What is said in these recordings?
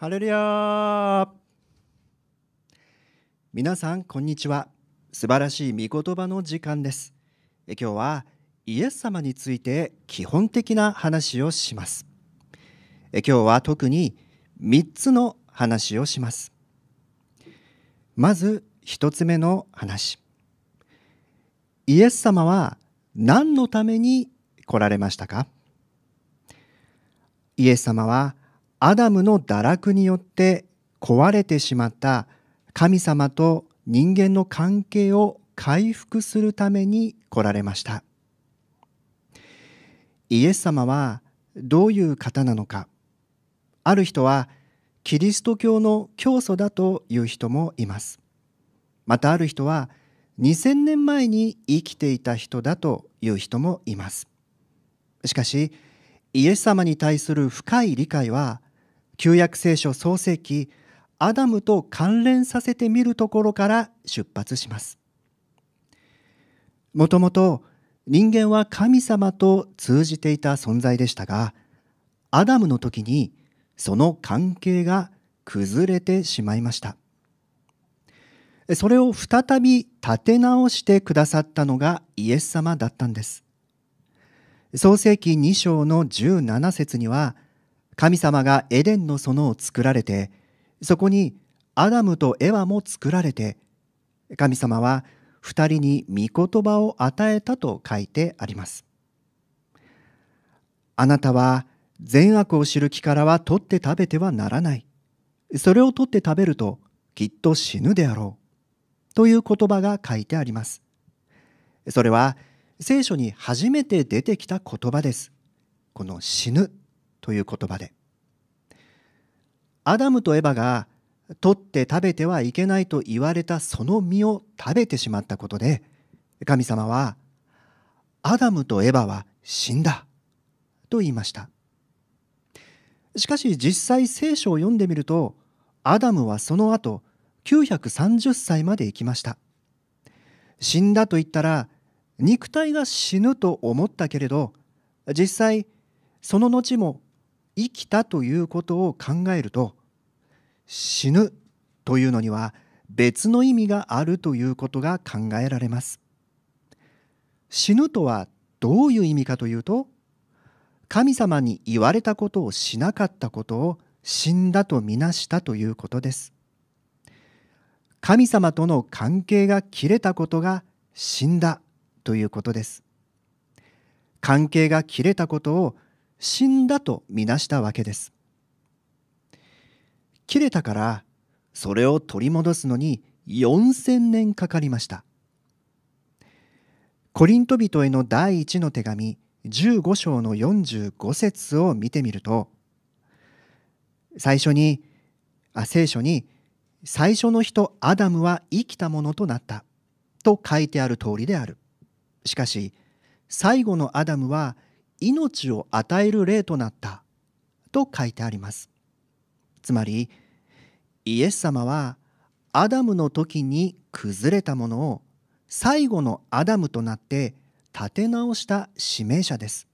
ハレルヤ皆さんこんにちは素晴らしい御言葉の時間です今日はイエス様について基本的な話をします今日は特に3つの話をしますまず1つ目の話イエス様は何のために来られましたかイエス様はアダムの堕落によって壊れてしまった神様と人間の関係を回復するために来られましたイエス様はどういう方なのかある人はキリスト教の教祖だという人もいますまたある人は2000年前に生きていた人だという人もいますしかしイエス様に対する深い理解は旧約聖書創世記アダムと関連させてみるところから出発しますもともと人間は神様と通じていた存在でしたがアダムの時にその関係が崩れてしまいましたそれを再び立て直してくださったのがイエス様だったんです創世紀2章の17節には「神様がエデンの園を作られてそこにアダムとエワも作られて神様は2人に御言葉を与えたと書いてあります。あなたは善悪を知る木からは取って食べてはならない。それを取って食べるときっと死ぬであろう。という言葉が書いてあります。それは聖書に初めて出てきた言葉です。この死ぬという言葉でアダムとエバが取って食べてはいけないと言われたその実を食べてしまったことで神様はアダムとエバは死んだと言いましたしかし実際聖書を読んでみるとアダムはその後930歳まで生きました死んだと言ったら肉体が死ぬと思ったけれど実際その後も生きたということを考えると死ぬというのには別の意味があるということが考えられます死ぬとはどういう意味かというと神様に言われたことをしなかったことを死んだとみなしたということです神様との関係が切れたことが死んだということです関係が切れたことを死んだとみなしたわけです。切れたからそれを取り戻すのに4,000年かかりました。コリント人への第一の手紙15章の45節を見てみると最初にあ聖書に「最初の人アダムは生きたものとなった」と書いてある通りである。しかし最後のアダムは「命を与える霊となったと書いてありますつまりイエス様はアダムの時に崩れたものを最後のアダムとなって立て直した指名者です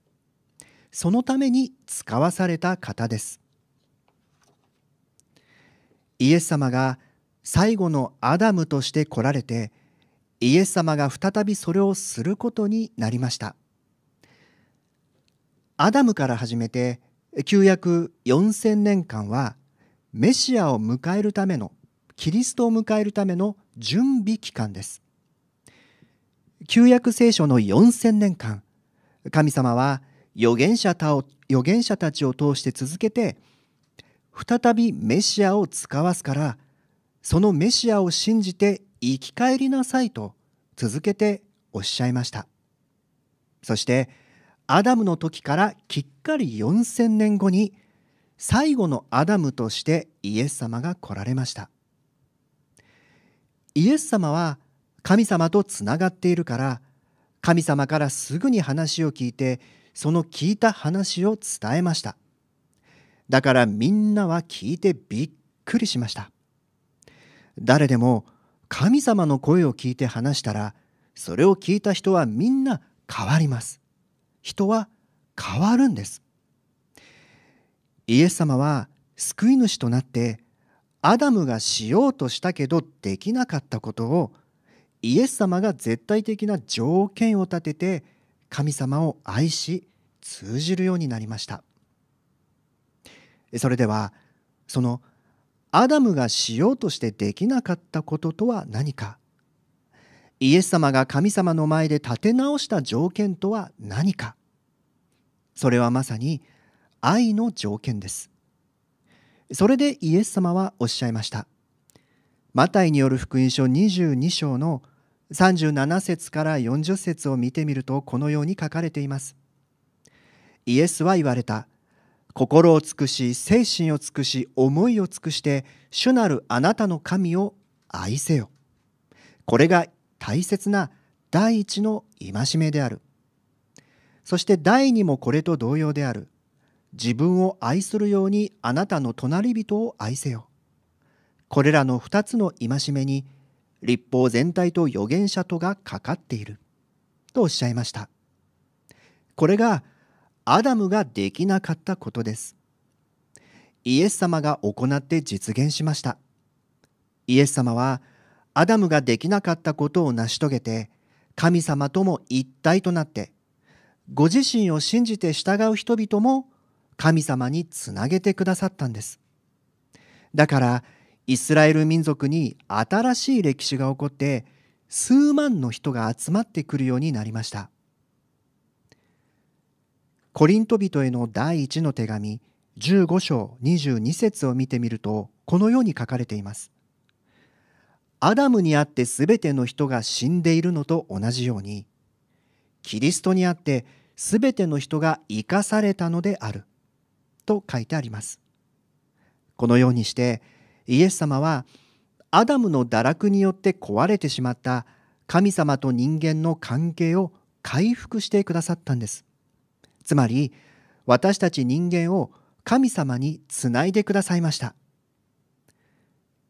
そのために使わされた方ですイエス様が最後のアダムとして来られてイエス様が再びそれをすることになりましたアダムから始めて旧約4,000年間はメシアを迎えるためのキリストを迎えるための準備期間です旧約聖書の4,000年間神様は預言者たを預言者たちを通して続けて再びメシアを使わすからそのメシアを信じて生き返りなさいと続けておっしゃいましたそして「アダムの時からきっかり4,000年後に最後のアダムとしてイエス様が来られましたイエス様は神様とつながっているから神様からすぐに話を聞いてその聞いた話を伝えましただからみんなは聞いてびっくりしました誰でも神様の声を聞いて話したらそれを聞いた人はみんな変わります人は変わるんですイエス様は救い主となってアダムがしようとしたけどできなかったことをイエス様が絶対的な条件を立てて神様を愛し通じるようになりましたそれではそのアダムがしようとしてできなかったこととは何かイエス様が神様の前で立て直した条件とは何かそれはまさに愛の条件ですそれでイエス様はおっしゃいましたマタイによる福音書22章の37節から40節を見てみるとこのように書かれていますイエスは言われた心を尽くし精神を尽くし思いを尽くして主なるあなたの神を愛せよこれが大切な第一の戒めであるそして第二もこれと同様である自分を愛するようにあなたの隣人を愛せよこれらの2つの戒めに立法全体と預言者とがかかっているとおっしゃいましたこれがアダムができなかったことですイエス様が行って実現しましたイエス様は「アダムができなかったことを成し遂げて神様とも一体となってご自身を信じて従う人々も神様につなげてくださったんです。だからイスラエル民族に新しい歴史が起こって数万の人が集まってくるようになりました。コリント人への第一の手紙15章22節を見てみるとこのように書かれています。アダムにあって全ての人が死んでいるのと同じようにキリストにあって全ての人が生かされたのであると書いてありますこのようにしてイエス様はアダムの堕落によって壊れてしまった神様と人間の関係を回復してくださったんですつまり私たち人間を神様につないでくださいました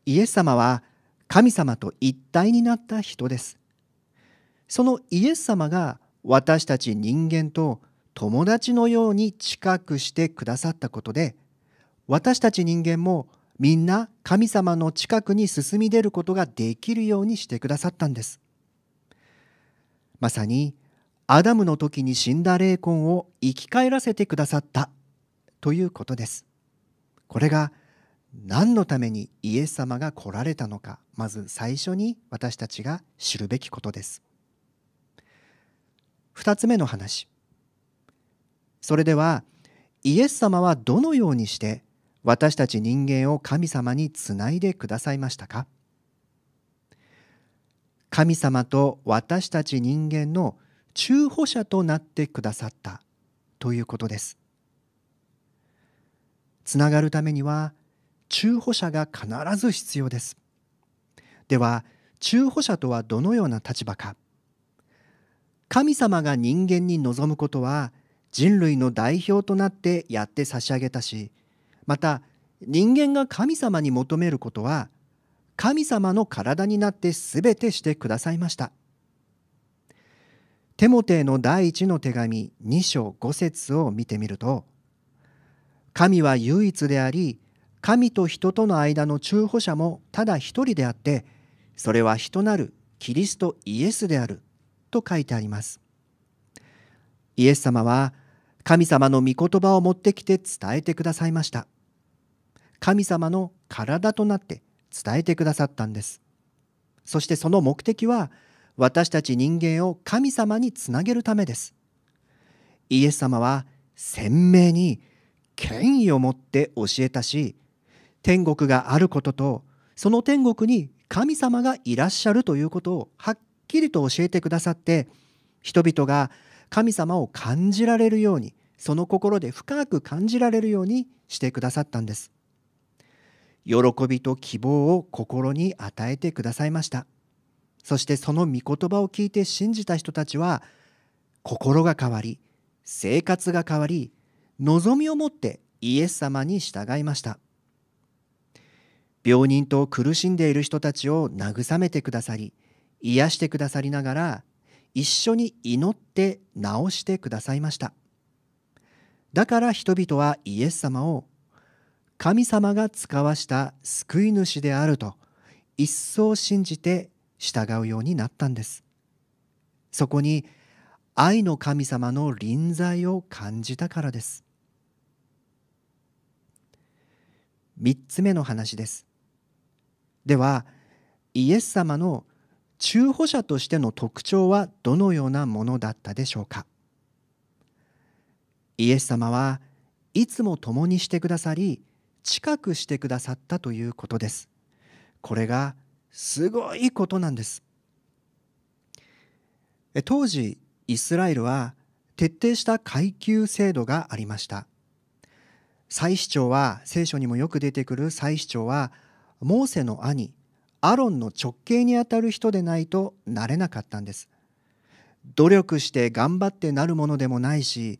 イエス様は「神様と一体になった人ですそのイエス様が私たち人間と友達のように近くしてくださったことで私たち人間もみんな神様の近くに進み出ることができるようにしてくださったんですまさにアダムの時に死んだ霊魂を生き返らせてくださったということですこれが「何のためにイエス様が来られたのかまず最初に私たちが知るべきことです2つ目の話それではイエス様はどのようにして私たち人間を神様につないでくださいましたか神様と私たち人間の中保者となってくださったということですつながるためには中保者が必ず必要ですでは中保者とはどのような立場か神様が人間に望むことは人類の代表となってやって差し上げたしまた人間が神様に求めることは神様の体になってすべてしてくださいました。テモテの第一の手紙2章5節を見てみると神は唯一であり神と人との間の中保者もただ一人であってそれは人なるキリストイエスであると書いてありますイエス様は神様の御言葉を持ってきて伝えてくださいました神様の体となって伝えてくださったんですそしてその目的は私たち人間を神様につなげるためですイエス様は鮮明に権威を持って教えたし天国があることとその天国に神様がいらっしゃるということをはっきりと教えてくださって人々が神様を感じられるようにその心で深く感じられるようにしてくださったんです喜びと希望を心に与えてくださいましたそしてその御言葉を聞いて信じた人たちは心が変わり生活が変わり望みを持ってイエス様に従いました病人と苦しんでいる人たちを慰めてくださり癒してくださりながら一緒に祈って治してくださいましただから人々はイエス様を神様が使わした救い主であると一層信じて従うようになったんですそこに愛の神様の臨在を感じたからです3つ目の話ですではイエス様の中保者としての特徴はどのようなものだったでしょうかイエス様はいつも共にしてくださり近くしてくださったということですこれがすごいことなんです当時イスラエルは徹底した階級制度がありました祭司長は聖書にもよく出てくる祭司長はモーセの兄アロンの直系にあたる人でないとなれなかったんです努力して頑張ってなるものでもないし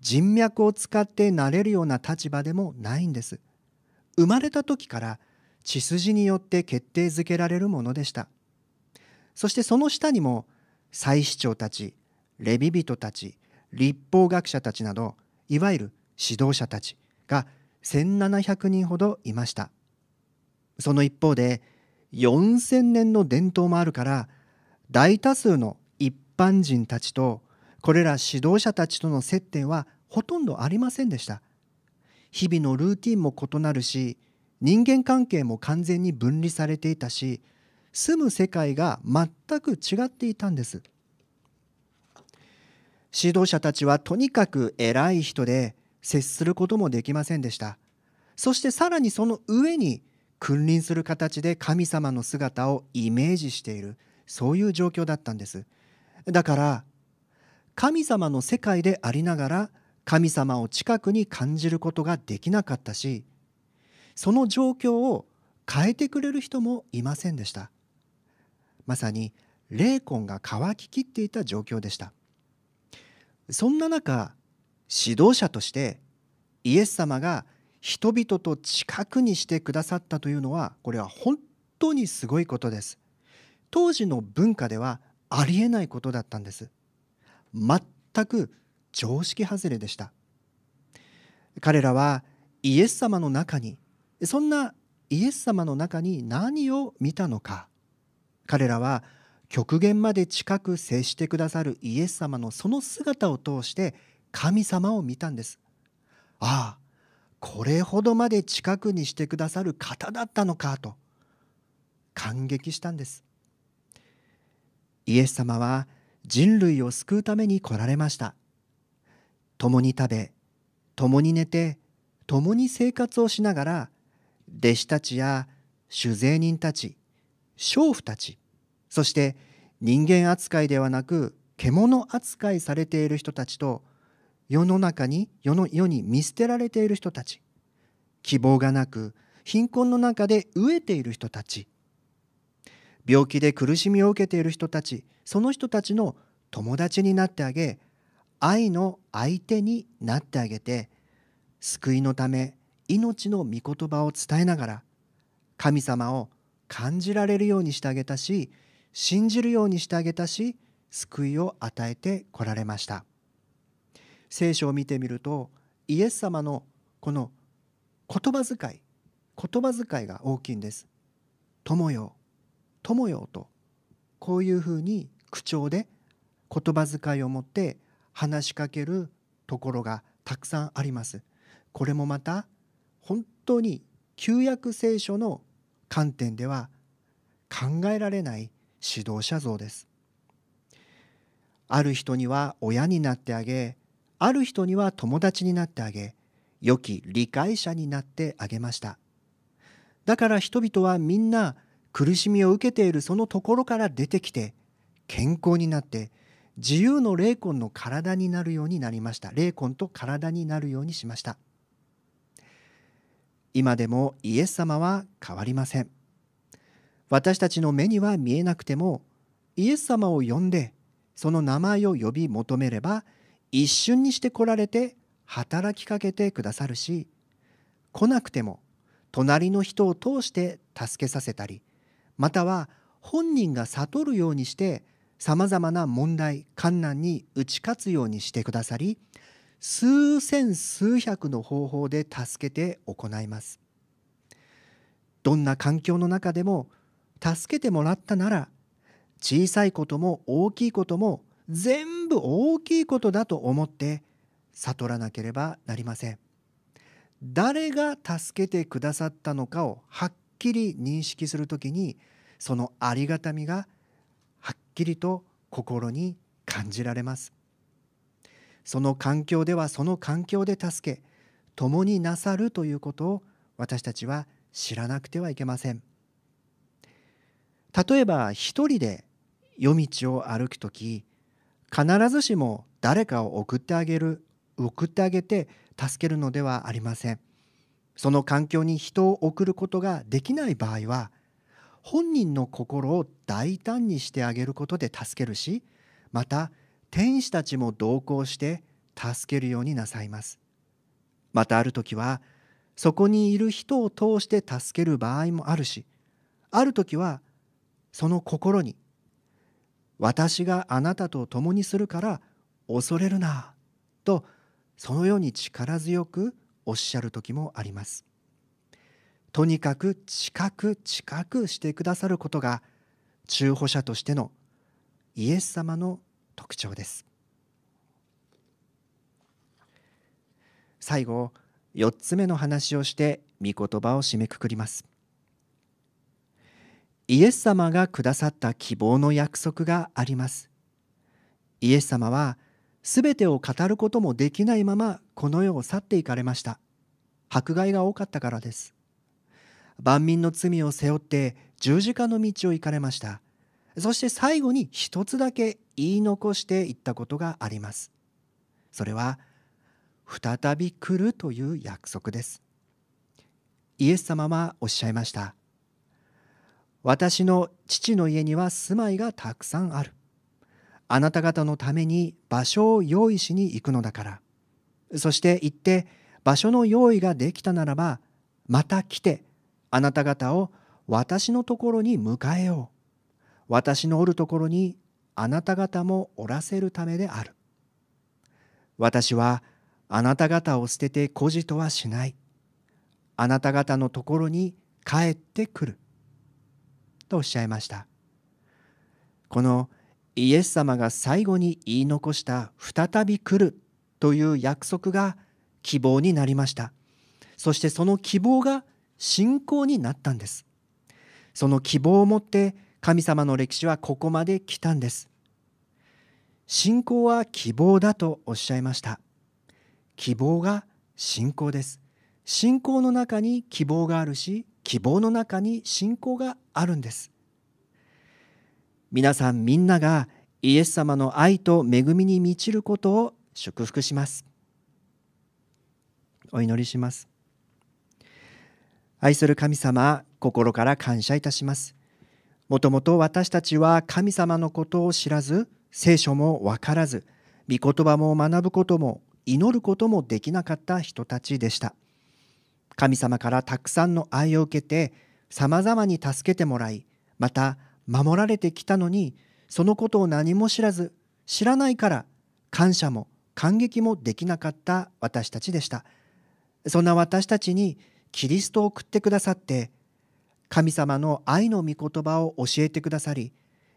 人脈を使ってなれるような立場でもないんです生まれた時から血筋によって決定づけられるものでしたそしてその下にも祭司長たちレビ人たち立法学者たちなどいわゆる指導者たちが1700人ほどいましたその一方で4,000年の伝統もあるから大多数の一般人たちとこれら指導者たちとの接点はほとんどありませんでした日々のルーティンも異なるし人間関係も完全に分離されていたし住む世界が全く違っていたんです指導者たちはとにかく偉い人で接することもできませんでしたそしてさらにその上に君臨する形で神様の姿をイメージしているそういう状況だったんですだから神様の世界でありながら神様を近くに感じることができなかったしその状況を変えてくれる人もいませんでしたまさに霊魂が乾ききっていた状況でしたそんな中指導者としてイエス様が「人々と近くにしてくださったというのはこれは本当にすごいことです当時の文化ではありえないことだったんです全く常識外れでした彼らはイエス様の中にそんなイエス様の中に何を見たのか彼らは極限まで近く接してくださるイエス様のその姿を通して神様を見たんですああこれほどまで近くにしてくださる方だったのかと感激したんですイエス様は人類を救うために来られました共に食べ共に寝て共に生活をしながら弟子たちや酒税人たち娼婦たちそして人間扱いではなく獣扱いされている人たちと世の中に世の世に見捨てられている人たち希望がなく貧困の中で飢えている人たち病気で苦しみを受けている人たちその人たちの友達になってあげ愛の相手になってあげて救いのため命の御言葉を伝えながら神様を感じられるようにしてあげたし信じるようにしてあげたし救いを与えてこられました。聖書を見てみるとイエス様のこの言葉遣い言葉遣いが大きいんです。友よ友よとこういうふうに口調で言葉遣いを持って話しかけるところがたくさんあります。これもまた本当に旧約聖書の観点では考えられない指導者像です。ある人には親になってあげある人には友達になってあげ良き理解者になってあげましただから人々はみんな苦しみを受けているそのところから出てきて健康になって自由の霊魂の体になるようになりました霊魂と体になるようにしました今でもイエス様は変わりません私たちの目には見えなくてもイエス様を呼んでその名前を呼び求めれば一瞬にして来られて働きかけてくださるし来なくても隣の人を通して助けさせたりまたは本人が悟るようにしてさまざまな問題困難に打ち勝つようにしてくださり数千数百の方法で助けて行いますどんな環境の中でも助けてもらったなら小さいことも大きいことも全部大きいことだと思って悟らなければなりません誰が助けてくださったのかをはっきり認識するときにそのありがたみがはっきりと心に感じられますその環境ではその環境で助け共になさるということを私たちは知らなくてはいけません例えば一人で夜道を歩く時必ずしも誰かを送ってあげる送ってあげて助けるのではありませんその環境に人を送ることができない場合は本人の心を大胆にしてあげることで助けるしまた天使たちも同行して助けるようになさいますまたある時はそこにいる人を通して助ける場合もあるしある時はその心に私があなたと共にするから恐れるな」とそのように力強くおっしゃる時もあります。とにかく近く近くしてくださることが中歩者としてのイエス様の特徴です。最後4つ目の話をして御言葉を締めくくります。イエス様がくださった希望の約束がありますイエス様は全てを語ることもできないままこの世を去っていかれました迫害が多かったからです万民の罪を背負って十字架の道を行かれましたそして最後に一つだけ言い残していったことがありますそれは再び来るという約束ですイエス様はおっしゃいました私の父の家には住まいがたくさんある。あなた方のために場所を用意しに行くのだから。そして行って場所の用意ができたならば、また来てあなた方を私のところに迎えよう。私のおるところにあなた方もおらせるためである。私はあなた方を捨てて孤児とはしない。あなた方のところに帰ってくる。とおっしゃいました。このイエス様が最後に言い残した「再び来る」という約束が希望になりました。そしてその希望が信仰になったんです。その希望を持って神様の歴史はここまで来たんです。信仰は希望だとおっしゃいました。希望が信仰です。信仰の中に希望があるし、希望の中に信仰があるんです皆さんみんながイエス様の愛と恵みに満ちることを祝福しますお祈りします愛する神様心から感謝いたしますもともと私たちは神様のことを知らず聖書もわからず御言葉も学ぶことも祈ることもできなかった人たちでした。神様からたくさんの愛を受けて様々に助けてもらいまた守られてきたのにそのことを何も知らず知らないから感謝も感激もできなかった私たちでしたそんな私たちにキリストを送ってくださって神様の愛の御言葉を教えてくださり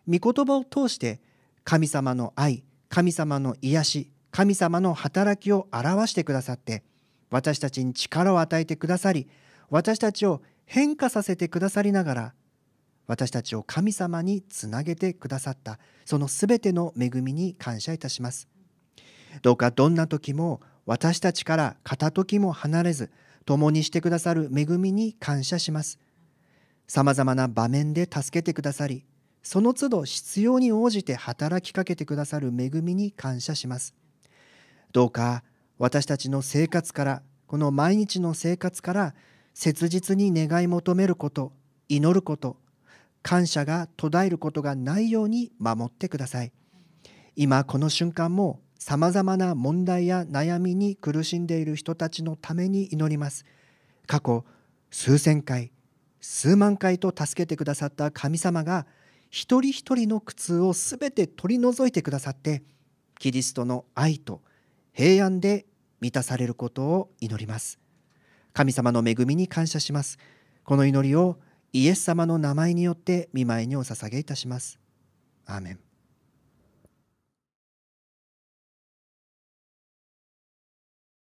御言葉を通して神様の愛神様の癒し神様の働きを表してくださって私たちに力を与えてくださり私たちを変化させてくださりながら私たちを神様につなげてくださったそのすべての恵みに感謝いたしますどうかどんな時も私たちから片時も離れず共にしてくださる恵みに感謝しますさまざまな場面で助けてくださりその都度必要に応じて働きかけてくださる恵みに感謝しますどうか私たちの生活からこの毎日の生活から切実に願い求めること祈ること感謝が途絶えることがないように守ってください今この瞬間もさまざまな問題や悩みに苦しんでいる人たちのために祈ります過去数千回数万回と助けてくださった神様が一人一人の苦痛をすべて取り除いてくださってキリストの愛と平安で満たされることを祈ります神様の恵みに感謝しますこの祈りをイエス様の名前によって御前にお捧げいたしますアーメン